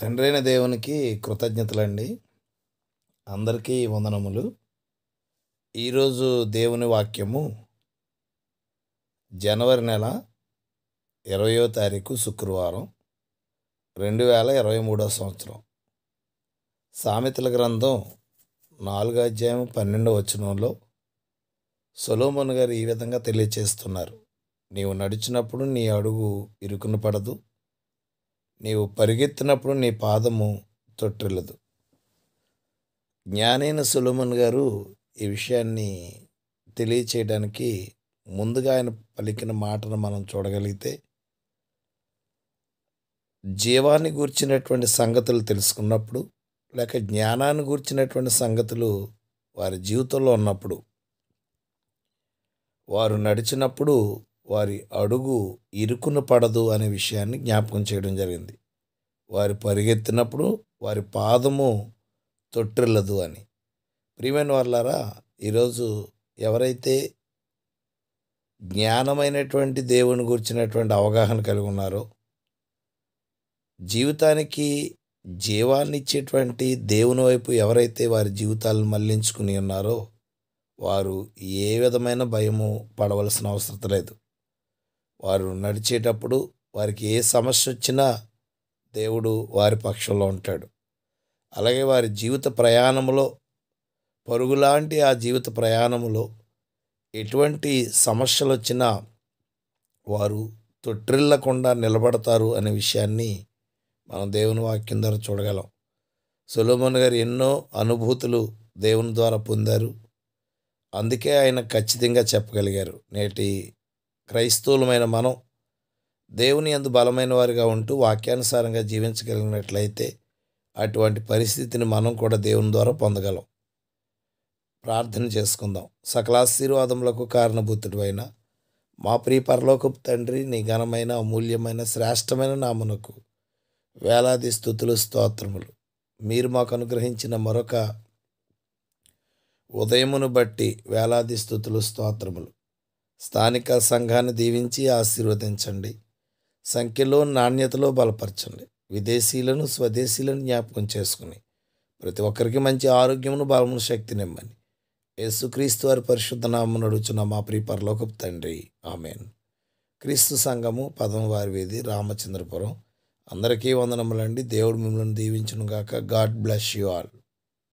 తండ్రైన దేవునికి కృతజ్ఞతలండి అందరికీ వందనములు ఈరోజు దేవుని వాక్యము జనవరి నెల ఇరవయో తారీఖు శుక్రవారం రెండు వేల ఇరవై మూడో సంవత్సరం సామెతల గ్రంథం నాలుగో అధ్యాయం పన్నెండో వచనంలో సొలోమన్ గారు ఈ విధంగా తెలియచేస్తున్నారు నీవు నడిచినప్పుడు నీ అడుగు ఇరుకున పడదు నీవు పరిగెత్తినప్పుడు నీ పాదము తొట్టిల్లదు జ్ఞానైన సులమన్ గారు ఈ విషయాన్ని తెలియచేయడానికి ముందుగా ఆయన పలికిన మాటను మనం చూడగలిగితే జీవాన్ని గూర్చినటువంటి సంగతులు తెలుసుకున్నప్పుడు లేక జ్ఞానాన్ని గూర్చినటువంటి సంగతులు వారి జీవితంలో ఉన్నప్పుడు వారు నడిచినప్పుడు వారి అడుగు ఇరుకున పడదు అనే విషయాన్ని జ్ఞాపకం చేయడం జరిగింది వారు పరిగెత్తినప్పుడు వారి పాదము తొట్టిల్లదు అని ప్రియమైన వాళ్ళారా ఈరోజు ఎవరైతే జ్ఞానమైనటువంటి దేవుని గురించినటువంటి అవగాహన కలిగి ఉన్నారో జీవితానికి జీవాన్ని ఇచ్చేటువంటి దేవుని వైపు ఎవరైతే వారి జీవితాలను మళ్లించుకుని ఉన్నారో వారు ఏ విధమైన భయము పడవలసిన అవసరం లేదు వారు నడిచేటప్పుడు వారికి ఏ సమస్య వచ్చినా దేవుడు వారి పక్షంలో ఉంటాడు అలాగే వారి జీవిత ప్రయాణంలో పరుగులాంటి ఆ జీవిత ప్రయాణంలో ఎటువంటి సమస్యలు వచ్చినా వారు తొట్టిల్లకుండా నిలబడతారు అనే విషయాన్ని మనం దేవుని వాక్యం ద్వారా చూడగలం సులోమన్ గారు ఎన్నో అనుభూతులు దేవుని ద్వారా పొందారు అందుకే ఆయన ఖచ్చితంగా చెప్పగలిగారు నేటి క్రైస్తవులమైన మనం దేవుని అందు బలమైన వారిగా ఉంటూ వాక్యానుసారంగా జీవించగలిగినట్లయితే అటువంటి పరిస్థితిని మనం కూడా దేవుని ద్వారా పొందగలం ప్రార్థన చేసుకుందాం సకలాశీర్వాదములకు కారణభూతుడు అయిన మా ప్రియ పరలోకపు తండ్రి నీ ఘనమైన అమూల్యమైన శ్రేష్టమైన నామనకు వేలాది స్థుతులు స్తోత్రములు మీరు మాకు అనుగ్రహించిన మరొక ఉదయమును బట్టి వేలాది స్థుతులు స్తోత్రములు స్థానిక సంఘాన్ని దీవించి ఆశీర్వదించండి సంఖ్యలో నాణ్యతలో బలపరచండి విదేశీయులను స్వదేశీలను జ్ఞాపకం చేసుకుని ప్రతి ఒక్కరికి మంచి ఆరోగ్యమును బలమును శక్తినిమ్మని యేసుక్రీస్తు వారి పరిశుద్ధ నామం నడుచున్న మా ప్రియ పరలోకపు తండ్రి ఆమెన్ క్రీస్తు సంఘము పదమవారి వీధి రామచంద్రపురం అందరికీ వందనములండి దేవుడు మిమ్మల్ని దీవించునుగాక గాడ్ బ్లెస్ యు ఆల్